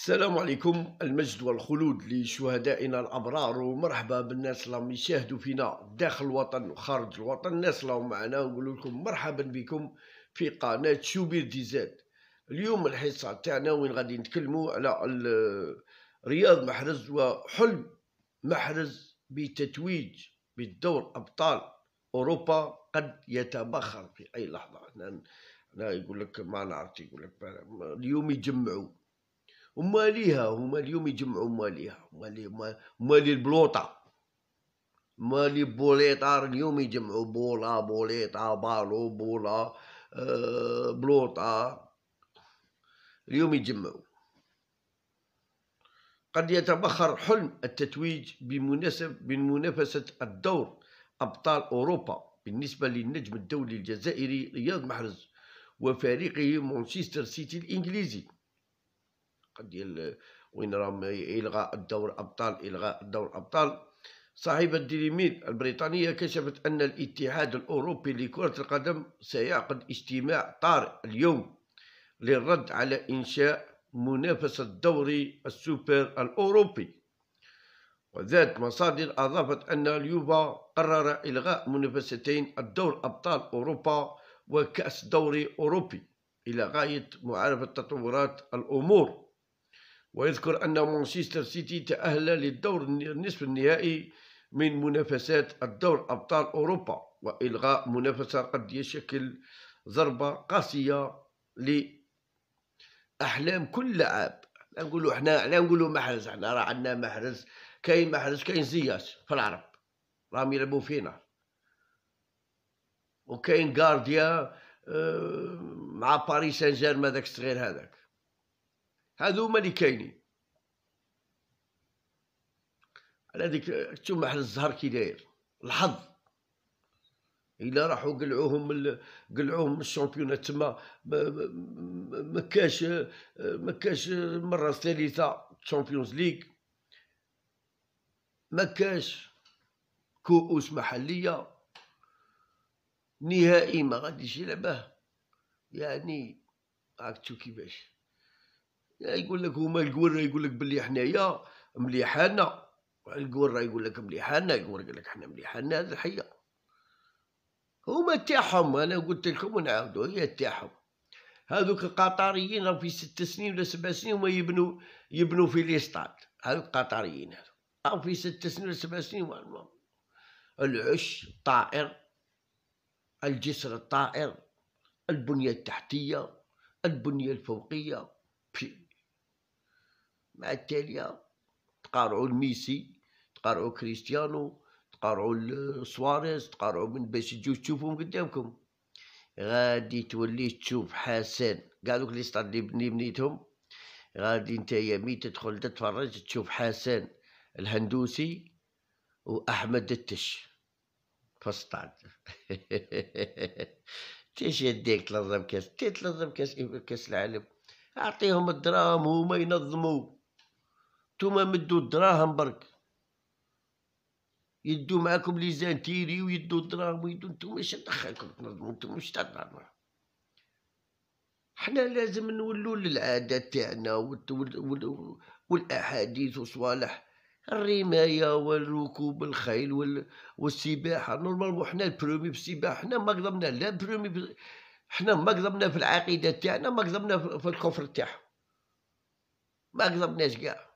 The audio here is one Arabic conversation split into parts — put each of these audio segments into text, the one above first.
السلام عليكم المجد والخلود لشهدائنا الابرار ومرحبا بالناس اللي يشاهدوا فينا داخل الوطن وخارج الوطن الناس اللي معنا نقول لكم مرحبا بكم في قناه شوبير ديزاد اليوم الحصه تاعنا وين غادي نتكلموا على رياض محرز وحلم محرز بتتويج بالدور ابطال اوروبا قد يتبخر في اي لحظه انا يقول لك ما نعرف يقول لك اليوم يجمعوا وماليها هما اليوم يجمعوا ماليها مالي مالي البلوطه مالي بوليطار اليوم يجمعوا بولا بوليطا بالو بولا آه بلوطه اليوم يجمعوا قد يتبخر حلم التتويج بمناسب بمنافسة الدور أبطال أوروبا بالنسبة للنجم الدولي الجزائري رياض محرز وفريقه مانشستر سيتي الإنجليزي الحق ديال وين راهم الغاء الدور ابطال الغاء الدور ابطال صاحبة ديريميل البريطانية كشفت أن الاتحاد الأوروبي لكرة القدم سيعقد اجتماع طارئ اليوم للرد على إنشاء منافسة دوري السوبر الأوروبي وذات مصادر أضافت أن اليوفا قرر إلغاء منافستين الدور أبطال أوروبا وكأس دوري أوروبي إلى غاية معرفة تطورات الأمور ويذكر أن مانشستر سيتي تأهل للدور النصف النهائي من منافسات الدور أبطال أوروبا وإلغاء منافسة قد يشكل ضربة قاسية لأحلام كل لعاب لا نقولوا حنا لا نقولوا محرز حنا راه عندنا محرز كاين محرز كاين زياش في العرب راهم يلعبوا فينا وكاين غارديا آه، مع باريس سان جيرمان داك الصغير هذاك هذو هما اللي كاينين على ديك محل الزهر كي داير الحظ الا راحوا قلعوهم ال... قلعوهم الشامبيونات تما ما... كاش ما كاش المره الثالثه تشامبيونز ليغ ما كاش كؤوس محليه نهائي ما غاديش يلعبه يعني عرفتو كيفاش يقول لك هما القوره يقول لك بلي حنايا مليحانا القوره يقول لك مليحانا يقول لك حنا مليحانا هذا الحيه هما تاعهم انا قلت لكم ونعاودوا هي تاعهم هذوك القطريين راه في ست سنين ولا سبع سنين هما يبنوا يبنوا في لي ستاد هذوك القطريين هذو راهم في ست سنين ولا سبع سنين العش الطائر الجسر الطائر البنية التحتية البنية الفوقية مع التاليه تقارعوا الميسي تقارعوا كريستيانو تقارعوا سواريز تقارعوا من باش تجيو تشوفوهم قدامكم غادي تولي تشوف حسن كاع دوك لي ستاد لي بني بنيتهم غادي نتايا مي تدخل تتفرج تشوف حسن الهندوسي واحمد التش فسطاد تيش يديك تلظم كاس تي تلظم كاس كاس العالم اعطيهم الدراهم هما ينظموا نتوما مدوا الدراهم برك يدوا معاكم لي زانتيري ويدوا الدراهم ويدوا نتوما اش دخلكم تنظموا نتوما اش تنظموا حنا لازم نولوا للعادات تاعنا والاحاديث وصوالح الرماية والركوب الخيل والسباحة نورمالمون حنا البرومي في السباحة حنا ما قدمنا لا برومي حنا ما قدمنا في العقيدة تاعنا ما قدمنا في الكفر تاعهم ما قدمناش كاع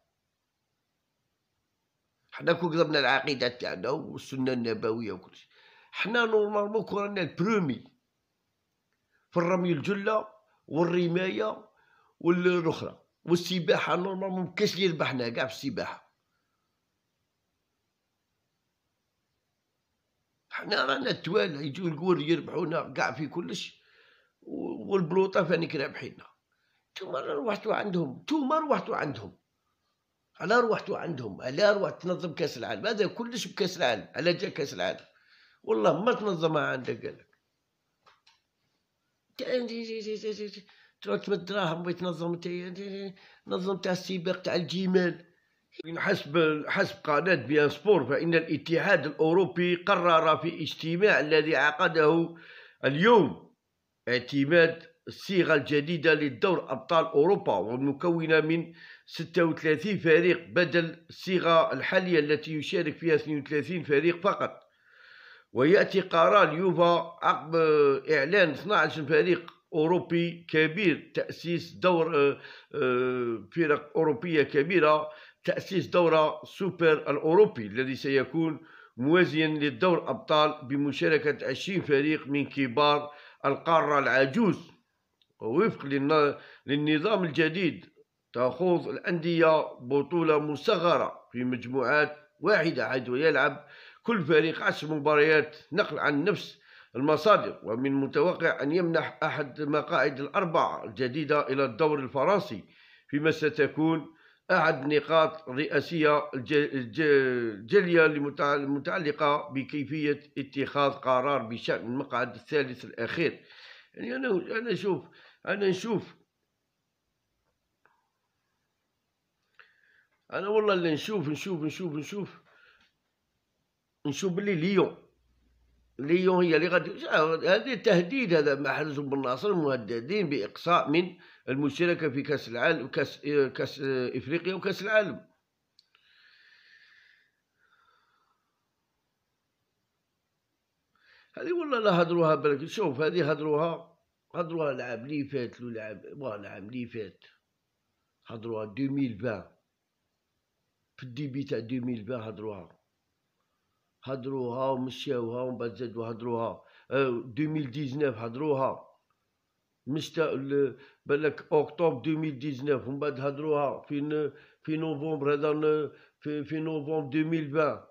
حنا كون قدرنا العقيده تاعنا والسنه النبويه وكل شيء حنا نورمالمون كون رانا البرومي في الرمي الجله والرمايه والاخرى والسباحه نورمالمون مكاش اللي ربحنا كاع في السباحه حنا رانا التوالى يجيو الكور يربحونا كاع في كلش والبلوطه فانيك رابحينا نتوما روحتو عندهم نتوما روحتو عندهم على روحتو عندهم على روح تنظم كاس العالم هذا كلش بكاس العالم على جا كاس العالم والله ما تنظمها عندك قالك تروح تمد دراهم ويتنظم نظم تاع السباق تاع الجمال حسب حسب قناة بيان سبور فإن الاتحاد الأوروبي قرر في اجتماع الذي عقده اليوم اعتماد الصيغة الجديدة للدور أبطال أوروبا والمكونه من 36 فريق بدل الصيغة الحالية التي يشارك فيها 32 فريق فقط ويأتي قرار يوفا عقب إعلان 12 فريق أوروبي كبير تأسيس دور آه، آه، فرق أوروبية كبيرة تأسيس دورة سوبر الأوروبي الذي سيكون موازيا للدور أبطال بمشاركة 20 فريق من كبار القارة العجوز ووفق للنظام الجديد تخوض الأندية بطولة مصغرة في مجموعات واحدة حيث يلعب كل فريق عشر مباريات نقل عن نفس المصادر ومن المتوقع أن يمنح أحد المقاعد الأربعة الجديدة إلى الدور الفرنسي فيما ستكون أحد النقاط الرئاسية الجلية المتعلقة بكيفية اتخاذ قرار بشأن المقعد الثالث الأخير يعني أنا أنا أشوف انا نشوف انا والله اللي نشوف نشوف نشوف نشوف نشوف بلي ليون ليون هي اللي غادي هذا تهديد هذا محرز حزب بالناصر مهددين باقصاء من المشاركه في كاس العالم كاس كاس افريقيا وكاس العالم هذه والله لا هضروها بالك شوف هذه هضروها هضروا العام لي فات لو العام العام لي فات هضروها 2020 في الديبي تاع 2020 هضروها هضروها ومشاوها ومن بعد زادوا هضروها 2019 آه، هضروها مشتا بالك اكتوبر 2019 ومن بعد هضروها في في نوفمبر هذا في في نوفمبر 2020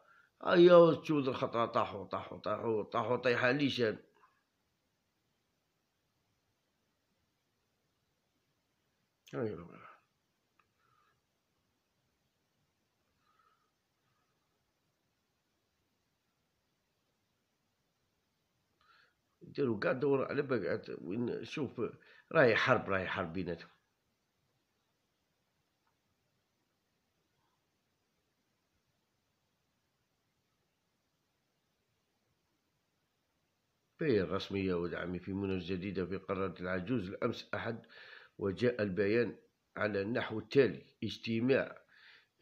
ايوا تشوف الخطره طاحوا طاحوا طاحوا طاحوا طيحه ليشان ايوه يديروا كاع دور على بقعد وين شوف راهي حرب راهي حرب بيناتهم في الرسمية ودعمي في منى الجديدة في قرارة العجوز الأمس أحد وجاء البيان على النحو التالي اجتماع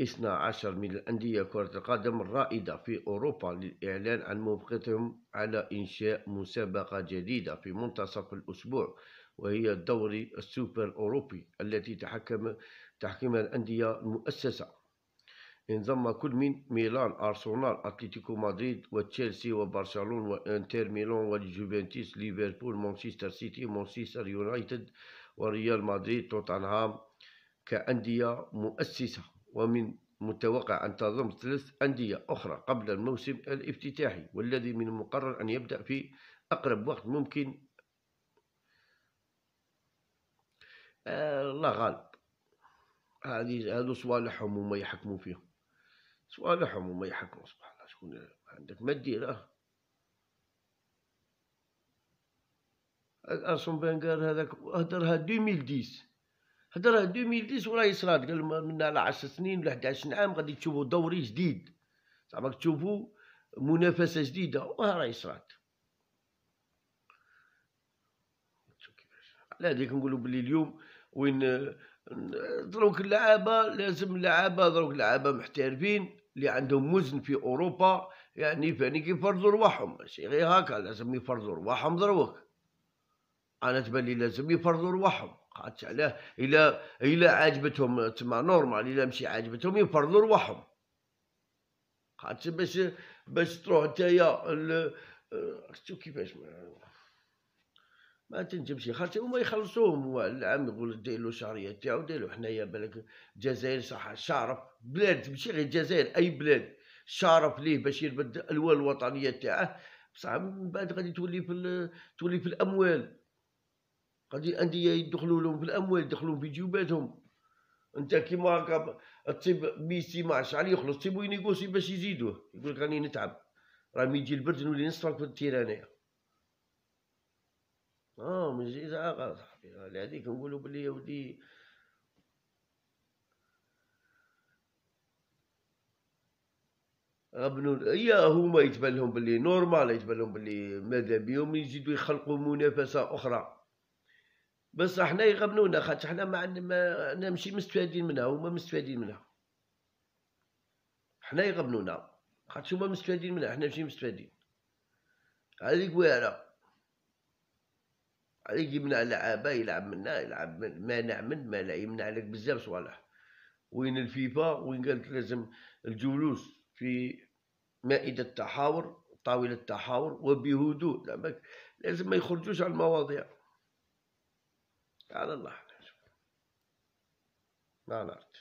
12 من الأندية كرة القدم الرائدة في أوروبا للإعلان عن موافقتهم على إنشاء مسابقة جديدة في منتصف الأسبوع وهي الدوري السوبر أوروبي التي تحكم تحكمها الأندية المؤسسة انضم كل من ميلان أرسنال أتلتيكو مدريد وتشيلسي وبرشلونة وإنتر ميلان واليوفنتوس ليفربول مانشستر سيتي مانشستر يونايتد وريال مدريد توتنهام كأندية مؤسسة ومن متوقع أن تضم ثلاث أندية أخرى قبل الموسم الافتتاحي والذي من المقرر أن يبدأ في أقرب وقت ممكن الله غالب هذه هذو صوالحهم وما يحكموا فيهم صوالحهم وما يحكموا سبحان الله شكون عندك ما دير ارسون فانغار هذاك هدرها 2010 هدرها 2010 وراه يصراد قال من على 10 سنين ولا 11 عام غادي تشوفوا دوري جديد زعما تشوفوا منافسه جديده وها راه يصراد على ديك نقولوا بلي اليوم وين دروك اللعابه لازم اللعابه دروك اللعابه محترفين اللي عندهم وزن في اوروبا يعني فاني كيفرضوا رواحهم ماشي غير هكا لازم يفرضوا رواحهم دروك انا تبان لي لازم يفرضوا رواحهم قالت علاه الا الا عجبتهم تما نورمال الا ماشي عجبتهم يفرضوا رواحهم قالت باش باش تروح نتايا شتو كيفاش ما, ما تنجمش خاطر هما يخلصوهم العام يقول دير له شهريه تاعو دير له حنايا بالك الجزائر صح شارف بلاد ماشي غير الجزائر اي بلاد شارف ليه باش يربد الالوان الوطنيه تاعه بصح من بعد غادي تولي في تولي في الاموال غادي الانديه يدخلوا لهم بالاموال يدخلوا في جيوباتهم انت كيما هكا تصيب ميسي ما عادش عليه يخلص تصيبو وينيغوسي باش يزيدوه يقول لك راني نتعب راه مي يجي البرد نولي نصرف في التيرانيه اه من جديد عاقل صاحبي هذيك نقولوا بلي يا ودي غبنوا يا هما يتبان لهم بلي نورمال يتبان لهم بلي ماذا بيهم يزيدوا يخلقوا منافسه اخرى بصح حنا يغبنونا خاطر حنا ما عندنا ماشي مستفادين منها هما مستفادين منها حنا يغبنونا خاطر هما مستفادين منها حنا ماشي مستفادين هذيك واعره عليك يمنع لعابه يلعب منا يلعب من مانع من لا يمنع لك بزاف صوالح وين الفيفا وين قالت لازم الجلوس في مائدة التحاور طاولة التحاور وبهدوء لازم ما يخرجوش على المواضيع على الله ما نعرف